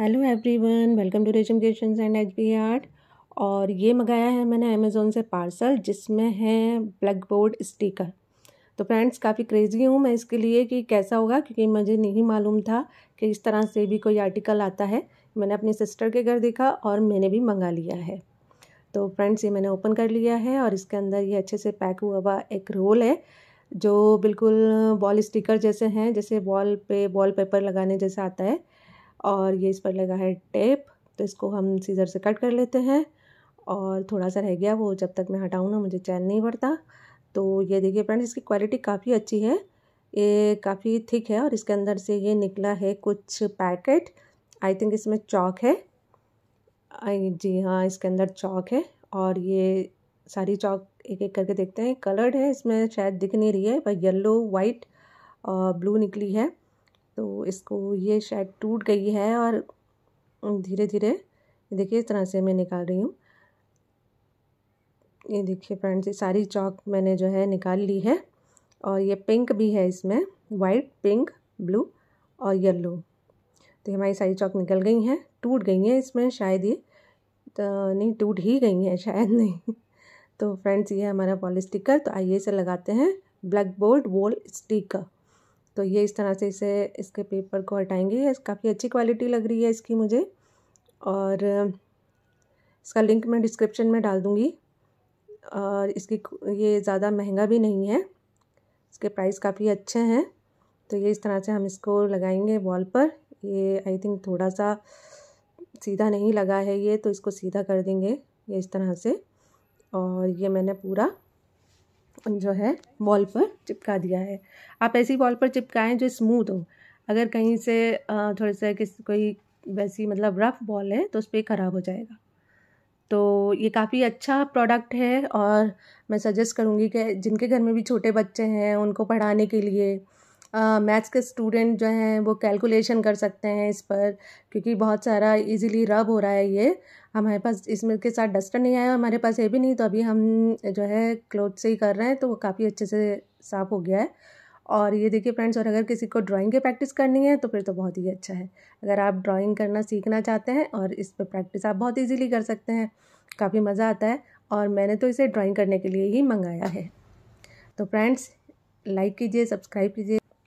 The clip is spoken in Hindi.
hello everyone welcome to Resham creation and H B art और ये मंगाया है मैंने अमेज़ोन से पार्सल जिसमें है ब्लैक बोर्ड स्टिकर तो फ्रेंड्स काफ़ी क्रेज़ी हूँ मैं इसके लिए कि कैसा होगा क्योंकि मुझे नहीं मालूम था कि इस तरह से भी कोई आर्टिकल आता है मैंने अपनी सिस्टर के घर देखा और मैंने भी मंगा लिया है तो फ्रेंड्स ये मैंने ओपन कर लिया है और इसके अंदर ये अच्छे से पैक हुआ हुआ एक रोल है जो बिल्कुल बॉल स्टिकर जैसे हैं जैसे वॉल पे वॉल पेपर लगाने जैसा आता है और ये इस पर लगा है टेप तो इसको हम सीज़र से कट कर लेते हैं और थोड़ा सा रह गया वो जब तक मैं हटाऊँ ना मुझे चैन नहीं पड़ता तो ये देखिए फ्रेंड्स इसकी क्वालिटी काफ़ी अच्छी है ये काफ़ी थिक है और इसके अंदर से ये निकला है कुछ पैकेट आई थिंक इसमें चौक है जी हाँ इसके अंदर चौक है और ये सारी चौक एक एक करके देखते हैं कलर्ड है इसमें शायद दिख नहीं रही है पर येलो वाइट ब्लू निकली है तो इसको ये शायद टूट गई है और धीरे धीरे देखिए इस तरह से मैं निकाल रही हूँ ये देखिए फ्रेंड्स ये सारी चौक मैंने जो है निकाल ली है और ये पिंक भी है इसमें वाइट पिंक ब्लू और येलो तो हमारी सारी चौक निकल गई हैं टूट गई हैं इसमें शायद ये तो नहीं टूट ही गई हैं शायद नहीं तो फ्रेंड्स ये हमारा पॉलिस्टिकर तो आइए इसे लगाते हैं ब्लैक बोर्ड वॉल स्टिकर तो ये इस तरह से इसे इसके पेपर को हटाएंगे काफ़ी अच्छी क्वालिटी लग रही है इसकी मुझे और इसका लिंक मैं डिस्क्रिप्शन में डाल दूँगी और इसकी ये ज़्यादा महंगा भी नहीं है इसके प्राइस काफ़ी अच्छे हैं तो ये इस तरह से हम इसको लगाएंगे वॉल पर ये आई थिंक थोड़ा सा सीधा नहीं लगा है ये तो इसको सीधा कर देंगे ये इस तरह से और ये मैंने पूरा जो है वॉल पर चिपका दिया है आप ऐसी वॉल पर चिपकाएं जो स्मूथ हो अगर कहीं से थोड़े से किस कोई वैसी मतलब रफ़ बॉल है तो उस पर ख़राब हो जाएगा तो ये काफ़ी अच्छा प्रोडक्ट है और मैं सजेस्ट करूँगी कि जिनके घर में भी छोटे बच्चे हैं उनको पढ़ाने के लिए मैथ्स के स्टूडेंट जो हैं वो कैलकुलेशन कर सकते हैं इस पर क्योंकि बहुत सारा इजीली रब हो रहा है ये हमारे पास इसमें के साथ डस्टर नहीं आया हमारे पास ये भी नहीं तो अभी हम जो है क्लोथ से ही कर रहे हैं तो वो काफ़ी अच्छे से साफ़ हो गया है और ये देखिए फ्रेंड्स और अगर किसी को ड्राइंग की प्रैक्टिस करनी है तो फिर तो बहुत ही अच्छा है अगर आप ड्राइंग करना सीखना चाहते हैं और इस पर प्रैक्टिस आप बहुत इजीली कर सकते हैं काफ़ी मज़ा आता है और मैंने तो इसे ड्राइंग करने के लिए ही मंगाया है तो फ्रेंड्स लाइक कीजिए सब्सक्राइब कीजिए